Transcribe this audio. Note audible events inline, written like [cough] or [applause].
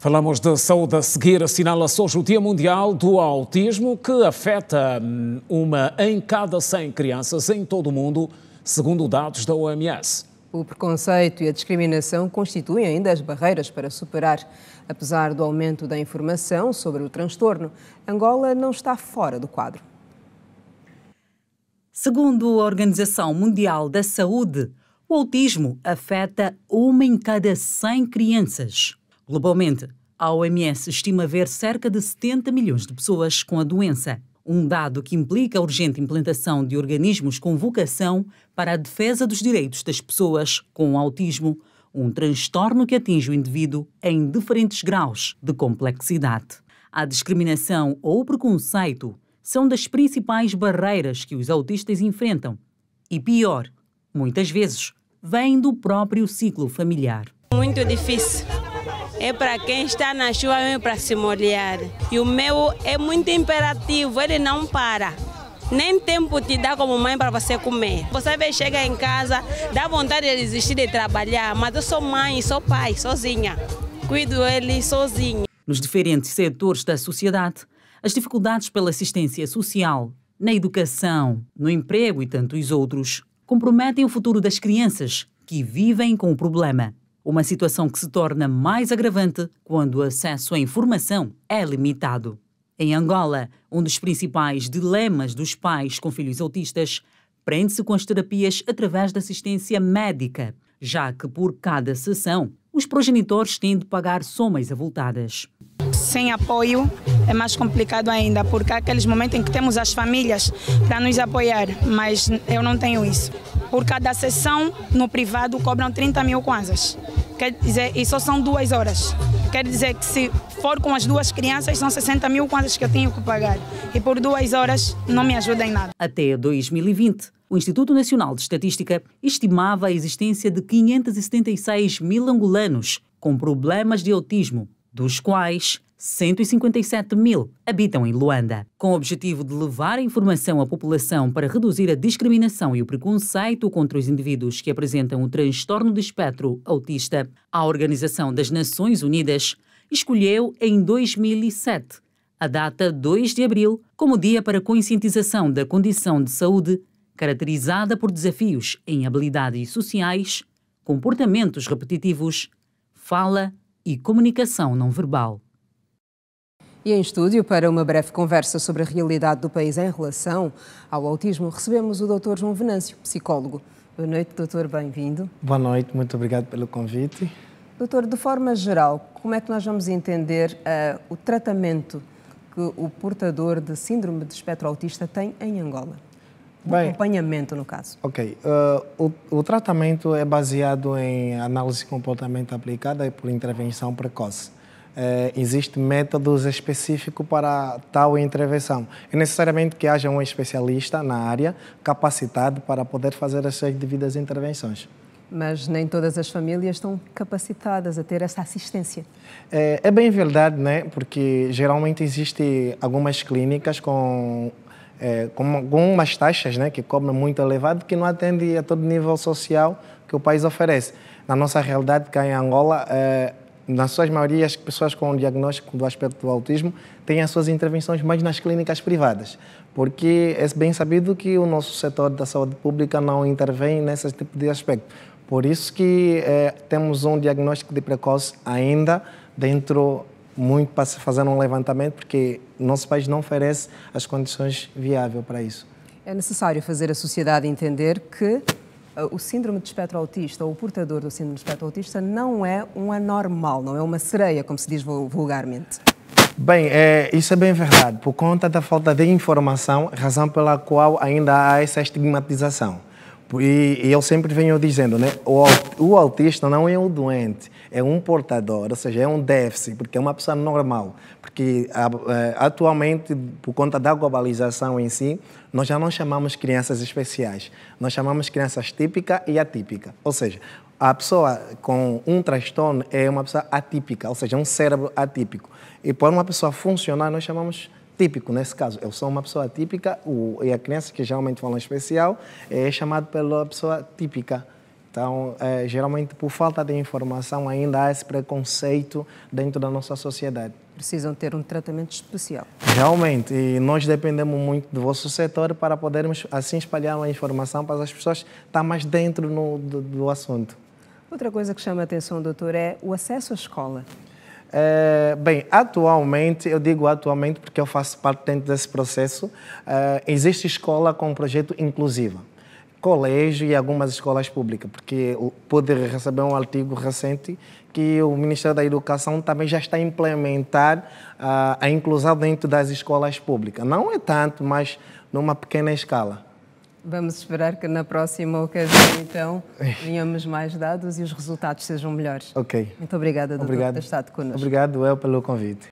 Falamos de saúde a seguir. Assinala-se hoje o Dia Mundial do Autismo, que afeta hum, uma em cada 100 crianças em todo o mundo, segundo dados da OMS. O preconceito e a discriminação constituem ainda as barreiras para superar. Apesar do aumento da informação sobre o transtorno, Angola não está fora do quadro. Segundo a Organização Mundial da Saúde, o autismo afeta uma em cada 100 crianças. Globalmente, a OMS estima haver cerca de 70 milhões de pessoas com a doença, um dado que implica a urgente implantação de organismos com vocação para a defesa dos direitos das pessoas com autismo, um transtorno que atinge o indivíduo em diferentes graus de complexidade. A discriminação ou o preconceito são das principais barreiras que os autistas enfrentam. E pior, muitas vezes, vêm do próprio ciclo familiar. Muito difícil é para quem está na chuva mesmo para se molhar. E o meu é muito imperativo, ele não para. Nem tempo te dá como mãe para você comer. Você vê, chega em casa, dá vontade de desistir de trabalhar, mas eu sou mãe, sou pai, sozinha. Cuido ele sozinho. Nos diferentes setores da sociedade, as dificuldades pela assistência social, na educação, no emprego e tantos outros comprometem o futuro das crianças que vivem com o problema uma situação que se torna mais agravante quando o acesso à informação é limitado. Em Angola, um dos principais dilemas dos pais com filhos autistas prende-se com as terapias através da assistência médica, já que por cada sessão os progenitores têm de pagar somas avultadas. Sem apoio é mais complicado ainda, porque há aqueles momentos em que temos as famílias para nos apoiar, mas eu não tenho isso. Por cada sessão, no privado, cobram 30 mil kwanzas. Quer dizer, e só são duas horas. Quer dizer que se for com as duas crianças, são 60 mil quantas que eu tenho que pagar. E por duas horas não me ajuda em nada. Até 2020, o Instituto Nacional de Estatística estimava a existência de 576 mil angolanos com problemas de autismo, dos quais 157 mil habitam em Luanda. Com o objetivo de levar informação à população para reduzir a discriminação e o preconceito contra os indivíduos que apresentam o transtorno de espectro autista, a Organização das Nações Unidas escolheu em 2007 a data 2 de abril como dia para conscientização da condição de saúde caracterizada por desafios em habilidades sociais, comportamentos repetitivos, fala e comunicação não verbal. E em estúdio, para uma breve conversa sobre a realidade do país em relação ao autismo, recebemos o Dr. João Venâncio, psicólogo. Boa noite, doutor, bem-vindo. Boa noite, muito obrigado pelo convite. Doutor, de forma geral, como é que nós vamos entender uh, o tratamento que o portador de síndrome de espectro autista tem em Angola? O Bem, acompanhamento, no caso. Ok. Uh, o, o tratamento é baseado em análise de comportamento aplicada por intervenção precoce é, existe métodos específicos para tal intervenção. É necessariamente que haja um especialista na área capacitado para poder fazer suas devidas intervenções mas nem todas as famílias estão capacitadas a ter essa assistência. É, é bem verdade, né? Porque geralmente existem algumas clínicas com, é, com algumas taxas né, que cobram muito elevado que não atende a todo nível social que o país oferece. Na nossa realidade, cá em Angola, é, na sua maioria, as pessoas com o diagnóstico do aspecto do autismo têm as suas intervenções mais nas clínicas privadas, porque é bem sabido que o nosso setor da saúde pública não intervém nesse tipo de aspecto. Por isso que eh, temos um diagnóstico de precoce ainda dentro, muito para se fazer um levantamento, porque nosso país não oferece as condições viáveis para isso. É necessário fazer a sociedade entender que o síndrome de espectro autista ou o portador do síndrome de espectro autista não é um anormal, não é uma sereia, como se diz vulgarmente. Bem, é, isso é bem verdade. Por conta da falta de informação, razão pela qual ainda há essa estigmatização. E, e eu sempre venho dizendo, né? O, o autista não é um doente é um portador, ou seja, é um déficit, porque é uma pessoa normal. Porque ah, eh, atualmente, por conta da globalização em si, nós já não chamamos crianças especiais, nós chamamos crianças típica e atípica. Ou seja, a pessoa com um transtorno é uma pessoa atípica, ou seja, um cérebro atípico. E para uma pessoa funcionar, nós chamamos típico, nesse caso. Eu sou uma pessoa atípica o, e a criança que geralmente fala especial é chamada pela pessoa típica. Então, é, geralmente, por falta de informação, ainda há esse preconceito dentro da nossa sociedade. Precisam ter um tratamento especial. Realmente, e nós dependemos muito do vosso setor para podermos, assim, espalhar a informação para as pessoas estar mais dentro no, do, do assunto. Outra coisa que chama a atenção, doutor, é o acesso à escola. É, bem, atualmente, eu digo atualmente porque eu faço parte dentro desse processo, é, existe escola com um projeto inclusiva colégio e algumas escolas públicas, porque pude receber um artigo recente que o Ministério da Educação também já está a implementar a, ah, a inclusão dentro das escolas públicas. Não é tanto, mas numa pequena escala. Vamos esperar que na próxima ocasião, então, [laughs] tenhamos mais dados e os resultados sejam melhores. Ok. Muito obrigada, doutor, por ter estado connosco. Obrigado eu pelo convite.